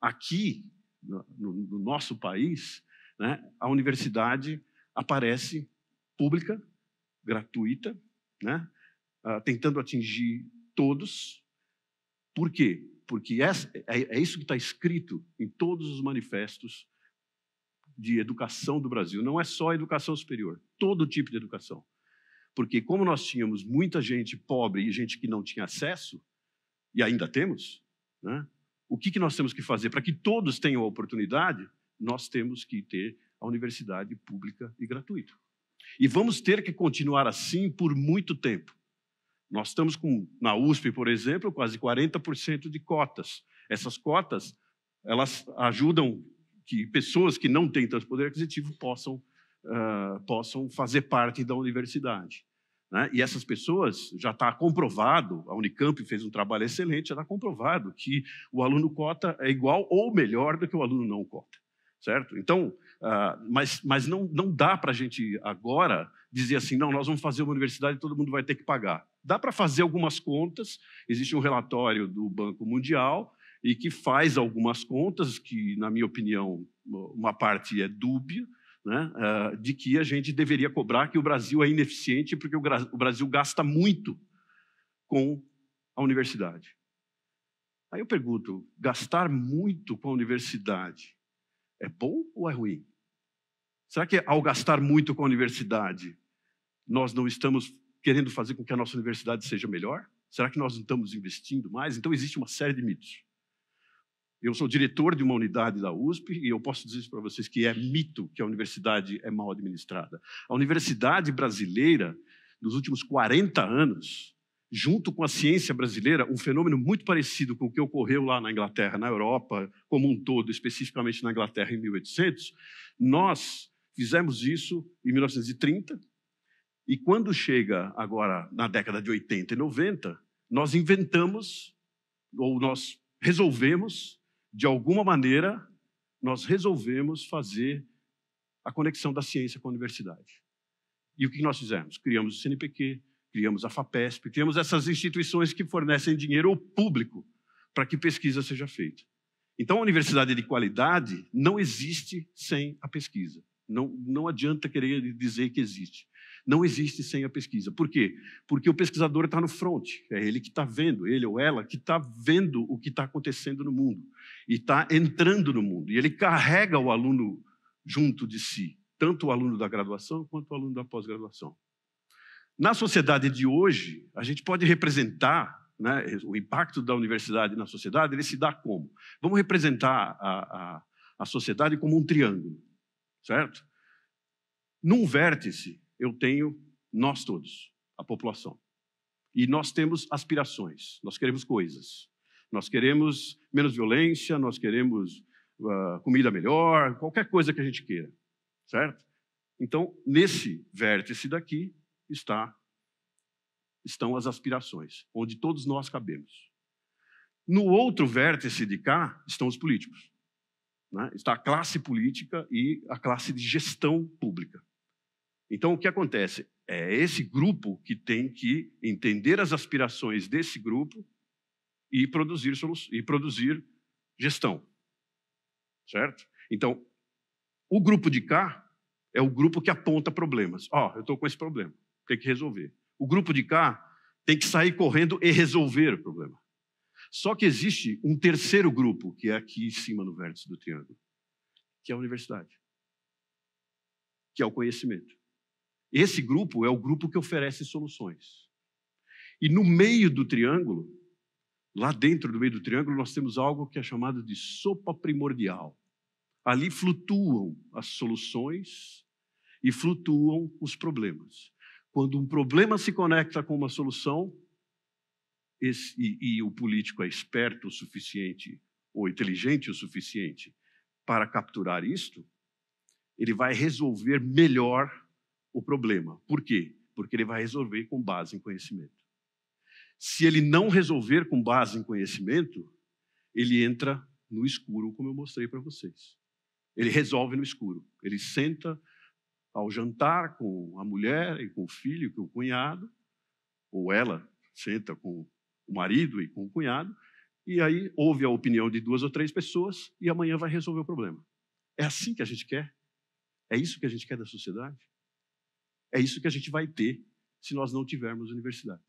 Aqui, no, no nosso país, né, a universidade aparece pública, gratuita, né, uh, tentando atingir todos. Por quê? Porque essa, é, é isso que está escrito em todos os manifestos de educação do Brasil. Não é só educação superior, todo tipo de educação. Porque, como nós tínhamos muita gente pobre e gente que não tinha acesso, e ainda temos, né, o que, que nós temos que fazer? Para que todos tenham a oportunidade, nós temos que ter a universidade pública e gratuita. E vamos ter que continuar assim por muito tempo. Nós estamos com, na USP, por exemplo, quase 40% de cotas. Essas cotas, elas ajudam que pessoas que não têm tanto poder aquisitivo possam, uh, possam fazer parte da universidade. Né? E essas pessoas, já está comprovado, a Unicamp fez um trabalho excelente, já está comprovado que o aluno cota é igual ou melhor do que o aluno não cota, certo? Então, uh, mas, mas não, não dá para a gente agora dizer assim, não, nós vamos fazer uma universidade e todo mundo vai ter que pagar. Dá para fazer algumas contas, existe um relatório do Banco Mundial e que faz algumas contas que, na minha opinião, uma parte é dúbia, né, ah, de que a gente deveria cobrar que o Brasil é ineficiente porque o Brasil gasta muito com a universidade. Aí eu pergunto: gastar muito com a universidade é bom ou é ruim? Será que ao gastar muito com a universidade, nós não estamos querendo fazer com que a nossa universidade seja melhor? Será que nós não estamos investindo mais? Então existe uma série de mitos. Eu sou diretor de uma unidade da USP e eu posso dizer isso para vocês que é mito que a universidade é mal administrada. A universidade brasileira, nos últimos 40 anos, junto com a ciência brasileira, um fenômeno muito parecido com o que ocorreu lá na Inglaterra, na Europa como um todo, especificamente na Inglaterra em 1800, nós fizemos isso em 1930 e quando chega agora na década de 80 e 90, nós inventamos ou nós resolvemos de alguma maneira, nós resolvemos fazer a conexão da ciência com a universidade. E o que nós fizemos? Criamos o CNPq, criamos a FAPESP, criamos essas instituições que fornecem dinheiro ao público para que pesquisa seja feita. Então, a universidade de qualidade não existe sem a pesquisa. Não, não adianta querer dizer que existe. Não existe sem a pesquisa. Por quê? Porque o pesquisador está no front, é ele que está vendo, ele ou ela que está vendo o que está acontecendo no mundo e está entrando no mundo. E ele carrega o aluno junto de si, tanto o aluno da graduação quanto o aluno da pós-graduação. Na sociedade de hoje, a gente pode representar né, o impacto da universidade na sociedade, ele se dá como? Vamos representar a, a, a sociedade como um triângulo, certo? Num vértice, eu tenho nós todos, a população. E nós temos aspirações, nós queremos coisas. Nós queremos menos violência, nós queremos uh, comida melhor, qualquer coisa que a gente queira, certo? Então, nesse vértice daqui está estão as aspirações, onde todos nós cabemos. No outro vértice de cá estão os políticos. Né? Está a classe política e a classe de gestão pública. Então, o que acontece? É esse grupo que tem que entender as aspirações desse grupo e produzir, e produzir gestão. Certo? Então, o grupo de cá é o grupo que aponta problemas. Ó, oh, eu estou com esse problema, tem que resolver. O grupo de cá tem que sair correndo e resolver o problema. Só que existe um terceiro grupo, que é aqui em cima no vértice do triângulo, que é a universidade, que é o conhecimento. Esse grupo é o grupo que oferece soluções. E no meio do triângulo Lá dentro do meio do triângulo, nós temos algo que é chamado de sopa primordial. Ali flutuam as soluções e flutuam os problemas. Quando um problema se conecta com uma solução, esse, e, e o político é esperto o suficiente ou inteligente o suficiente para capturar isto, ele vai resolver melhor o problema. Por quê? Porque ele vai resolver com base em conhecimento. Se ele não resolver com base em conhecimento, ele entra no escuro, como eu mostrei para vocês. Ele resolve no escuro. Ele senta ao jantar com a mulher e com o filho, com o cunhado, ou ela senta com o marido e com o cunhado, e aí ouve a opinião de duas ou três pessoas e amanhã vai resolver o problema. É assim que a gente quer? É isso que a gente quer da sociedade? É isso que a gente vai ter se nós não tivermos universidade.